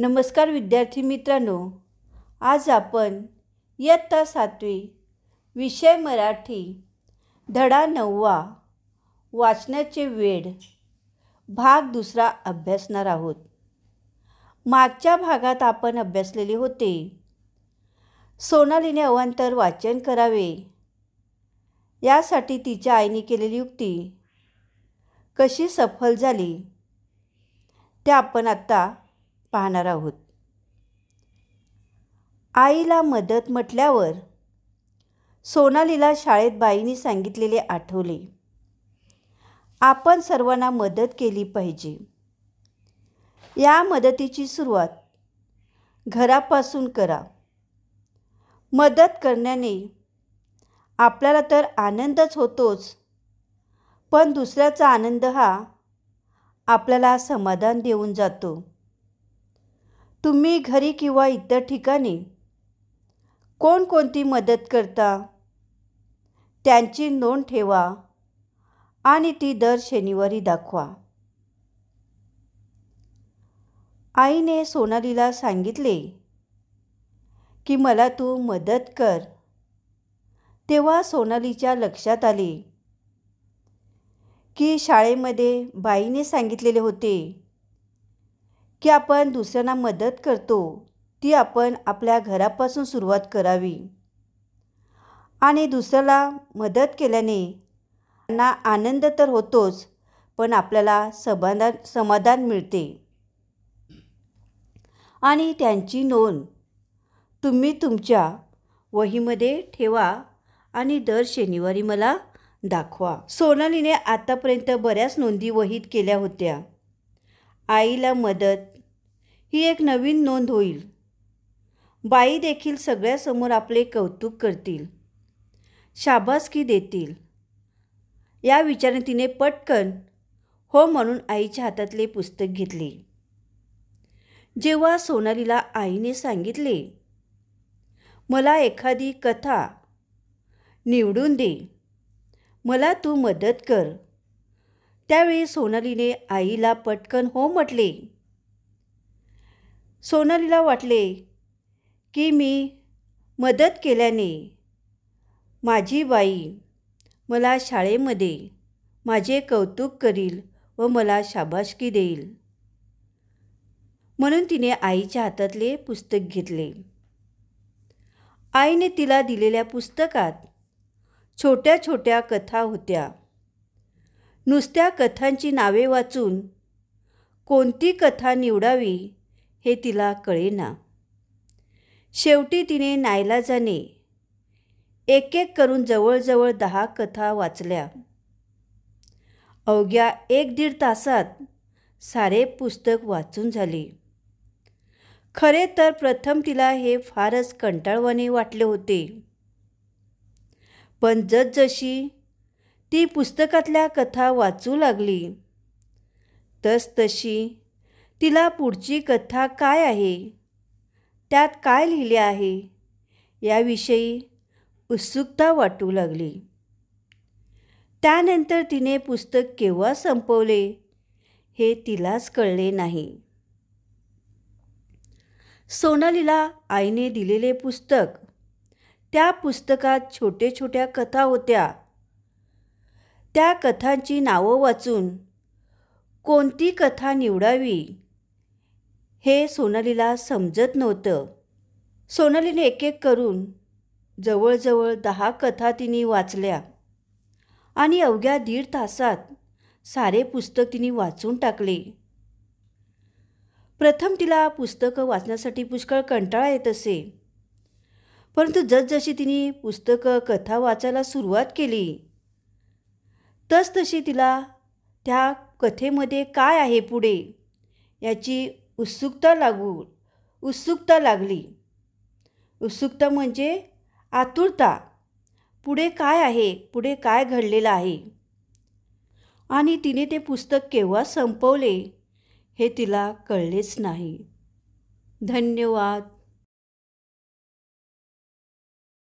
नमस्कार विद्यार्थी मित्रांनो आज आपण इयत्ता सातवी विषय मराठी धडा नववा वाचण्याचे वेड भाग दुसरा अभ्यासणार आहोत मागच्या भागात आपण अभ्यासलेले होते सोनालीने अवांतर वाचन करावे यासाठी तिच्या आईने केलेली युक्ती कशी सफल झाली ते आपण आत्ता पाहणार आहोत आईला मदत म्हटल्यावर सोनालीला शाळेत बाईंनी सांगितलेले आठवले आपण सर्वांना मदत केली पाहिजे या मदतीची सुरुवात घरापासून करा मदत करण्याने आपल्याला तर आनंदच होतोच पण दुसऱ्याचा आनंद हा आपल्याला समाधान देऊन जातो तुम्ही घरी किंवा इतर ठिकाणी कोणकोणती मदत करता त्यांची नोंद ठेवा आणि ती दर शनिवारी दाखवा आईने सोनालीला सांगितले की मला तू मदत कर तेव्हा सोनालीच्या लक्षात आले की शाळेमध्ये बाईने सांगितलेले होते की आपण दुसऱ्यांना मदत करतो ती आपण आपल्या घरापासून सुरुवात करावी आणि दुसऱ्याला मदत केल्याने त्यांना आनंद तर होतोच पण आपल्याला समाधान समाधान मिळते आणि त्यांची नोंद तुम्ही तुमच्या वहीमध्ये ठेवा आणि दर शनिवारी मला दाखवा सोनालीने आतापर्यंत बऱ्याच नोंदी वहीत केल्या होत्या आईला मदत ही एक नवीन नोंद होईल बाई देखील सगळ्यासमोर आपले कौतुक करतील शाबासकी देतील या विचाराने तिने पटकन हो म्हणून आईच्या हातातले पुस्तक घेतले जेव्हा सोनालीला आईने सांगितले मला एखादी कथा निवडून दे मला तू मदत कर त्यावेळी सोनालीने आईला पटकन हो म्हटले सोनालीला वाटले की मी मदत केल्याने माझी बाई मला शाळेमध्ये माझे कौतुक करील व मला शाबासकी देईल म्हणून तिने आईच्या हातातले पुस्तक घेतले आईने तिला दिलेल्या पुस्तकात छोट्या छोट्या कथा होत्या नुसत्या कथांची नावे वाचून कोणती कथा निवडावी हे तिला कळेना शेवटी तिने नायलाजाने एक एक करून जवळजवळ दहा कथा वाचल्या अवघ्या एक दीड तासात सारे पुस्तक वाचून झाले खरे तर प्रथम तिला हे फारच कंटाळवाने वाटले होते पण जसजशी ती पुस्तकातल्या कथा वाचू लागली तसतशी तिला पुढची कथा काय आहे त्यात काय लिहिले आहे याविषयी उत्सुकता वाटू लागली त्यानंतर तिने पुस्तक केव्हा संपवले हे तिलाच कळले नाही सोनालीला आईने दिलेले पुस्तक त्या पुस्तकात छोटे छोट्या कथा होत्या त्या कथांची नावं वाचून कोणती कथा निवडावी हे सोनालीला समजत नव्हतं सोनालीने एक एक करून जवळजवळ दहा कथा तिने वाचल्या आणि अवघ्या दीड तासात सारे पुस्तक तिने वाचून टाकले प्रथम तिला पुस्तकं वाचण्यासाठी पुष्कळ कंटाळा येत असे परंतु जसजशी तिने पुस्तकं कथा वाचायला सुरुवात केली तसतशी तिला त्या कथेमध्ये काय आहे पुढे याची उत्सुकता लागू उत्सुकता लागली उत्सुकता म्हणजे आतुरता पुढे काय आहे पुढे काय घडलेलं आहे आणि तिने ते पुस्तक केव्हा संपवले हे तिला कळलेच नाही धन्यवाद